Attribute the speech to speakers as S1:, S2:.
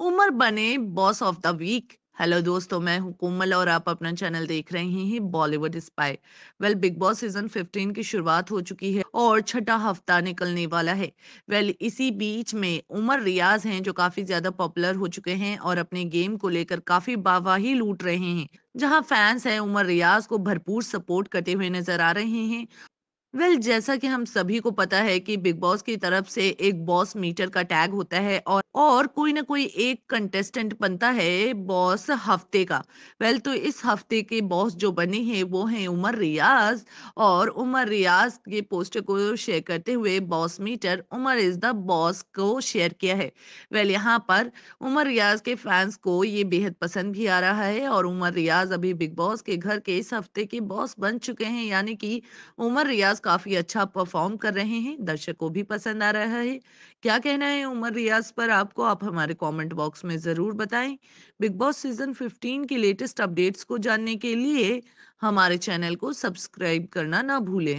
S1: उमर बने boss of the week hello दोस्तों मैं हूं कोमल और आप अपना चैनल देख रहे हैं Bollywood spy well Bigg Boss season 15 की शुरुआत हो चुकी है और छठा हफ्ता निकलने वाला है वेल well, इसी बीच में उमर रियाज हैं जो काफी ज्यादा पॉपुलर हो चुके हैं और अपने गेम को लेकर काफी बावाही लूट रहे हैं जहां फैंस हैं उमर रियाज को भरपूर सपोर्ट करते हुए नजर आ रहे हैं वेल well, जैसा कि हम सभी को पता है कि बिग बॉस की तरफ से एक बॉस मीटर का टैग होता है और और कोई ना कोई एक कंटेस्टेंट बनता है बॉस हफ्ते का वेल तो इस हफ्ते के बॉस जो बने हैं वो हैं उमर रियाज और उमर रियाज के पोस्टर को शेयर करते हुए boss meter Umar is the boss को शेयर किया है वेल यहाँ पर उमर रियाज के फैंस को ये बेहद पसंद भी आ रहा है और उमर रियाज अभी बिग बॉस के घर के इस हफ्ते के बॉस बन चुके हैं यानी कि उमर रियाज काफी अच्छा परफॉर्म कर रहे हैं दर्शकों भी पसंद आ रहा है क्या कहना है उमर रियाज पर आप आपको आप हमारे कमेंट बॉक्स में ज़रूर बताएं बिग बॉस सीजन 15 की लेटेस्ट अपडेट्स को जानने के लिए हमारे चैनल को सब्सक्राइब करना ना भूलें